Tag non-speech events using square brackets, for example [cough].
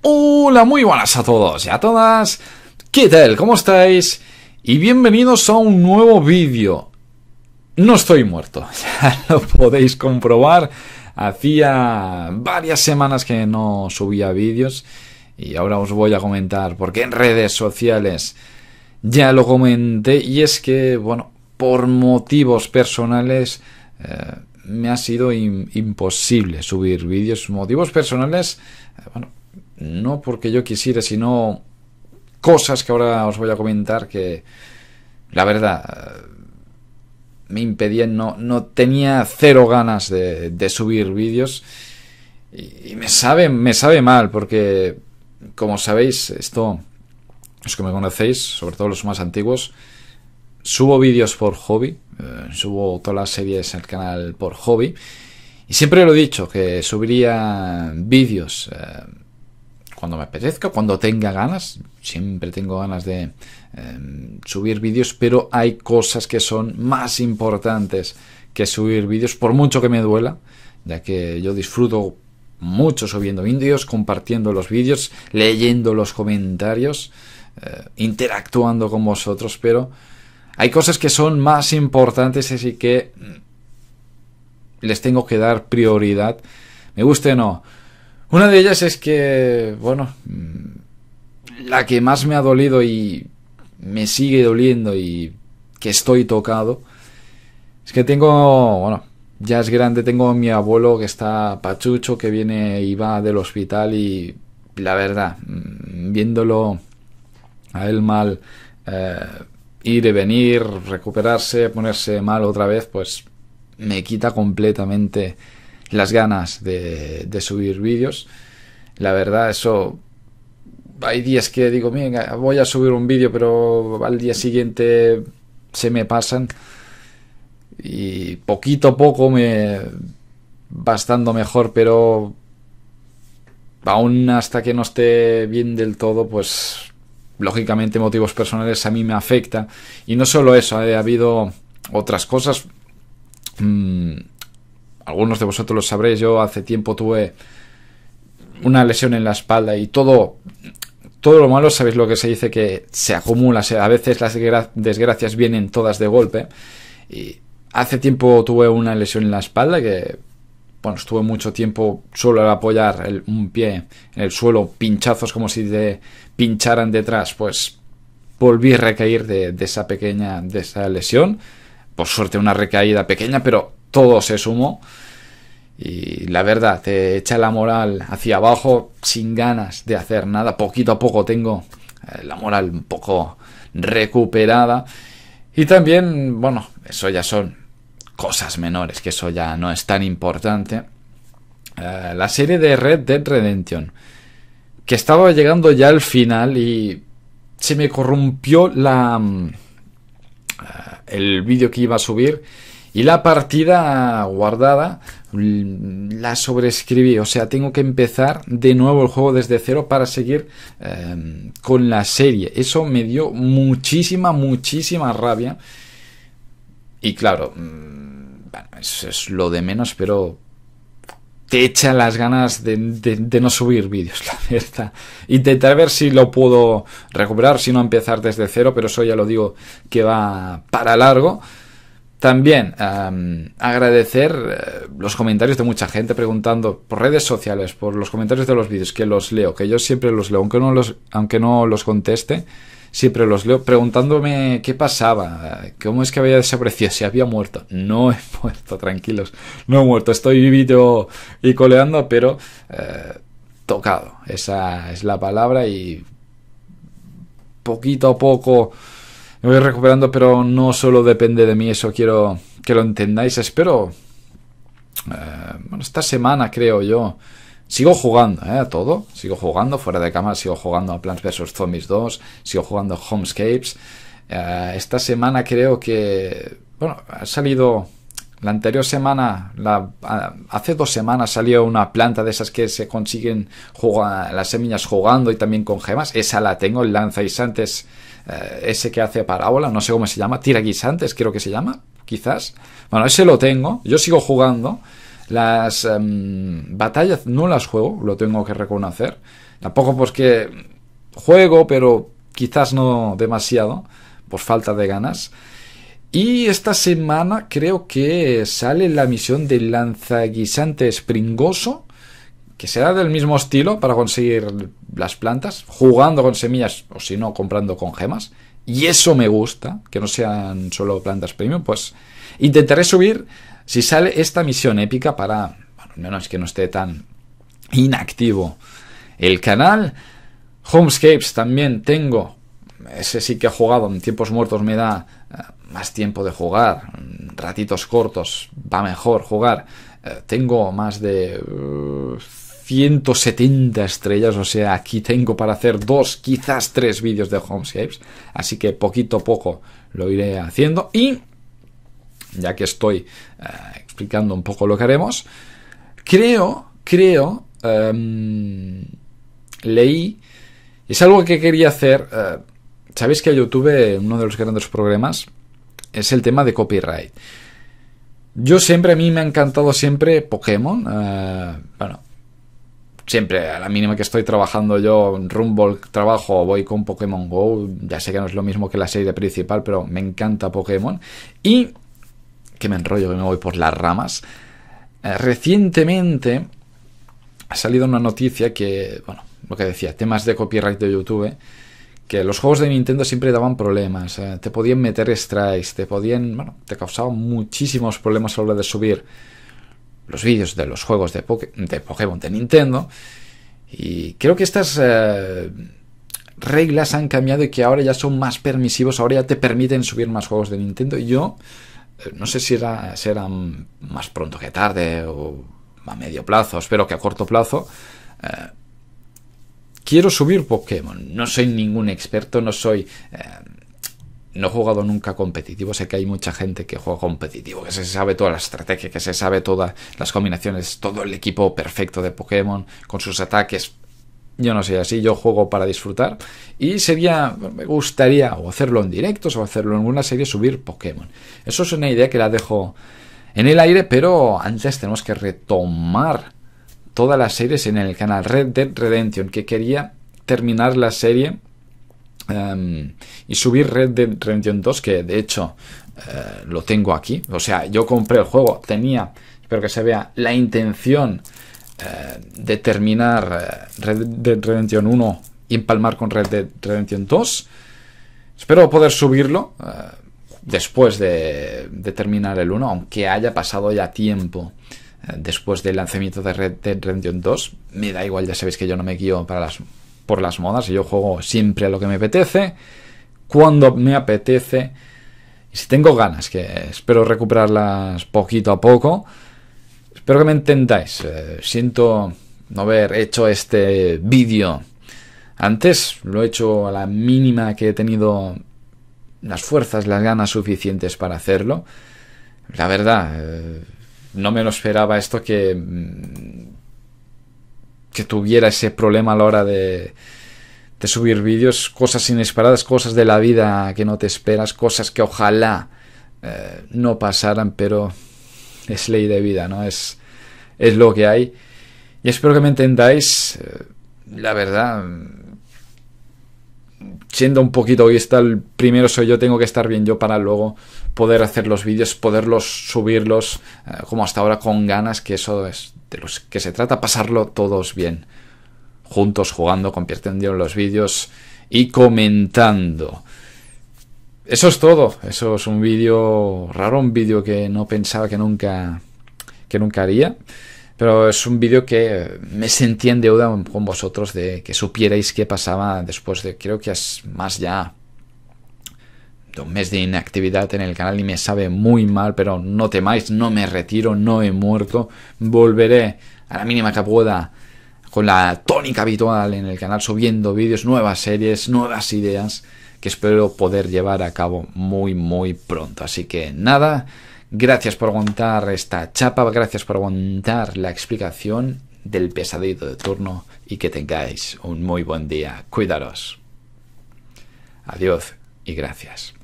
Hola, muy buenas a todos y a todas. ¿Qué tal? ¿Cómo estáis? Y bienvenidos a un nuevo vídeo. No estoy muerto, [laughs] ya lo podéis comprobar. Hacía varias semanas que no subía vídeos y ahora os voy a comentar porque en redes sociales ya lo comenté y es que, bueno, por motivos personales eh, me ha sido imposible subir vídeos. Motivos personales, eh, bueno, no porque yo quisiera, sino cosas que ahora os voy a comentar que, la verdad, me impedían, no, no tenía cero ganas de, subir vídeos. Y, me sabe, me sabe mal, porque, como sabéis, esto, los que me conocéis, sobre todo los más antiguos, subo vídeos por hobby, eh, subo todas las series en el canal por hobby. Y siempre lo he dicho, que subiría vídeos. Eh, cuando me apetezca, cuando tenga ganas. Siempre tengo ganas de em, subir vídeos, pero hay cosas que son más importantes que subir vídeos, por mucho que me duela, ya que yo disfruto mucho subiendo vídeos, compartiendo los vídeos, leyendo los comentarios, eh, interactuando con vosotros, pero hay cosas que son más importantes, así que mm, les tengo que dar prioridad. Me guste o no, una de ellas es que, bueno, mm, la que más me ha dolido y me sigue doliendo y que estoy tocado, es que tengo, bueno, ya es grande, tengo a mi abuelo que está pachucho, que viene y va del hospital y la verdad, mm, viéndolo a él mal, eh, ir y venir, recuperarse, ponerse mal otra vez, pues me quita completamente las ganas de, subir vídeos. La verdad, eso hay días que digo, mira, voy a subir un vídeo, pero al día siguiente se me pasan. Y poquito a poco me va estando mejor, pero aún hasta que no esté bien del todo, pues lógicamente motivos personales a mí me afecta. Y no solo eso, eh, ha habido otras cosas. Mm, algunos de vosotros lo sabréis, yo hace tiempo tuve una lesión en la espalda y todo, todo lo malo, sabéis lo que se dice, que se acumula, a veces las desgracias vienen todas de golpe. Y hace tiempo tuve una lesión en la espalda que, bueno, estuve mucho tiempo solo al apoyar un pie en el suelo, pinchazos como si te pincharan detrás, pues volví a recaer de, de esa pequeña, de esa lesión. Por suerte una recaída pequeña, pero todo se sumó. Y la verdad, te echa la moral hacia abajo sin ganas de hacer nada. Poquito a poco tengo eh, la moral un poco recuperada. Y también, bueno, eso ya son cosas menores, que eso ya no es tan importante. Eh, la serie de Red Dead Redemption, que estaba llegando ya al final y se me corrompió la, mm, eh, el vídeo que iba a subir y la partida guardada mm, la sobrescribí. o sea, tengo que empezar de nuevo el juego desde cero para seguir em, con la serie. Eso me dio muchísima, muchísima rabia. Y claro, mm, bueno, eso es lo de menos, pero te echa las ganas de, no subir vídeos, [laughs] la verdad. Intentar ver si lo puedo recuperar, si no empezar desde cero, pero eso ya lo digo que va para largo. También agradecer eh, los comentarios de mucha gente preguntando por redes sociales, por los comentarios de los vídeos, que los leo, que yo siempre los leo, aunque no los, aunque no los conteste, siempre los leo, preguntándome qué pasaba, cómo es que había desaparecido, si había muerto. No he [laughs] muerto, tranquilos, no he muerto, estoy vivido y coleando, pero eh, tocado, esa es la palabra y poquito a poco me voy recuperando, pero no solo depende de mí, eso quiero que lo entendáis. Espero, eh, bueno, esta semana creo yo, Sigo jugando ¿eh? a todo, sigo jugando fuera de cámara, sigo jugando a Plants vs. Zombies 2, sigo jugando a Homescapes. Eh, esta semana creo que, bueno, ha salido la anterior semana, la, hace dos semanas salió una planta de esas que se consiguen las semillas jugando y también con gemas. Esa la tengo, el lanza guisantes, eh, ese que hace parábola, no sé cómo se llama, tira guisantes creo que se llama, quizás. Bueno, ese lo tengo, yo sigo jugando. Las em, batallas no las juego, lo tengo que reconocer. Tampoco porque juego, pero quizás no demasiado, por falta de ganas. Y esta semana creo que sale la misión del lanzaguisante espringoso, que será del mismo estilo para conseguir las plantas, jugando con semillas o si no, comprando con gemas. Y eso me gusta, que no sean solo plantas premium, pues intentaré subir si sale esta misión épica para, bueno, menos que no esté tan inactivo el canal. Homescapes también tengo ese sí que he jugado, en tiempos muertos me da eh, más tiempo de jugar, ratitos cortos, va mejor jugar. Eh, tengo más de 170 uh, estrellas, o sea, aquí tengo para hacer dos, quizás tres vídeos de Homescapes, así que poquito a poco lo iré haciendo y ya que estoy eh, explicando un poco lo que haremos, creo, creo, em, leí, es algo que quería hacer, Sabéis que a YouTube uno de los grandes problemas es el tema de copyright. Yo siempre, a mí me ha encantado siempre Pokémon. Eh, bueno, siempre a la mínima que estoy trabajando yo en Rumble, trabajo, voy con Pokémon Go. Ya sé que no es lo mismo que la serie principal, pero me encanta Pokémon. Y que me enrollo, que me voy por las ramas. Eh, recientemente ha salido una noticia que, bueno, lo que decía, temas de copyright de YouTube que los juegos de Nintendo siempre daban problemas, eh, te podían meter strikes, te podían, bueno, te causaban muchísimos problemas a la hora de subir los vídeos de los juegos de, de Pokémon de Nintendo. Y creo que estas eh, reglas han cambiado y que ahora ya son más permisivos, ahora ya te permiten subir más juegos de Nintendo. y Yo eh, no sé si era, más pronto que tarde o a medio plazo, espero que a corto plazo quiero subir Pokémon. No soy ningún experto, no soy... Eh, no he jugado nunca competitivo, sé que hay mucha gente que juega competitivo, que se sabe toda la estrategia, que se sabe todas las combinaciones, todo el equipo perfecto de Pokémon, con sus ataques. Yo no soy así yo juego para disfrutar y sería, me gustaría o hacerlo en directos o hacerlo en una serie, subir Pokémon. Eso es una idea que la dejo en el aire, pero antes tenemos que retomar todas las series en el canal Red Dead Redemption, que quería terminar la serie em, y subir Red Dead Redemption 2, que de hecho eh, lo tengo aquí. O sea, yo compré el juego, tenía, espero que se vea, la intención eh, de terminar eh, Red Dead Redemption 1 y empalmar con Red Dead Redemption 2. Espero poder subirlo después de terminar el 1, aunque haya pasado ya tiempo después del lanzamiento de Red Dead Redemption 2. Me da igual, ya sabéis que yo no me guío para las, por las modas, yo juego siempre a lo que me apetece, cuando me apetece. Y si tengo ganas, que espero recuperarlas poquito a poco, espero que me entendáis. Eh, siento no haber hecho este vídeo antes, lo he hecho a la mínima que he tenido las fuerzas, las ganas suficientes para hacerlo. La verdad, eh, no me lo esperaba esto que, mm, que tuviera ese problema a la hora de, de subir vídeos, cosas inesperadas, cosas de la vida que no te esperas, cosas que ojalá eh, no pasaran, pero es ley de vida, ¿no? Es, es lo que hay. Y espero que me entendáis. Eh, la verdad, mm, siendo un poquito está el primero soy yo, tengo que estar bien yo para luego poder hacer los vídeos, poderlos subirlos eh, como hasta ahora con ganas, que eso es de los que se trata, pasarlo todos bien, juntos jugando, compartiendo los vídeos y comentando. Eso es todo, eso es un vídeo raro, un vídeo que no pensaba que nunca, que nunca haría. Pero es un vídeo que me sentí en deuda con vosotros de que supierais qué pasaba después de, creo que es más ya de un mes de inactividad en el canal y me sabe muy mal, pero no temáis, no me retiro, no he muerto, volveré a la mínima que pueda con la tónica habitual en el canal, subiendo vídeos, nuevas series, nuevas ideas que espero poder llevar a cabo muy muy pronto. Así que nada, Gracias por aguantar esta chapa, gracias por aguantar la explicación del pesadito de turno y que tengáis un muy buen día. Cuidaros. Adiós y gracias.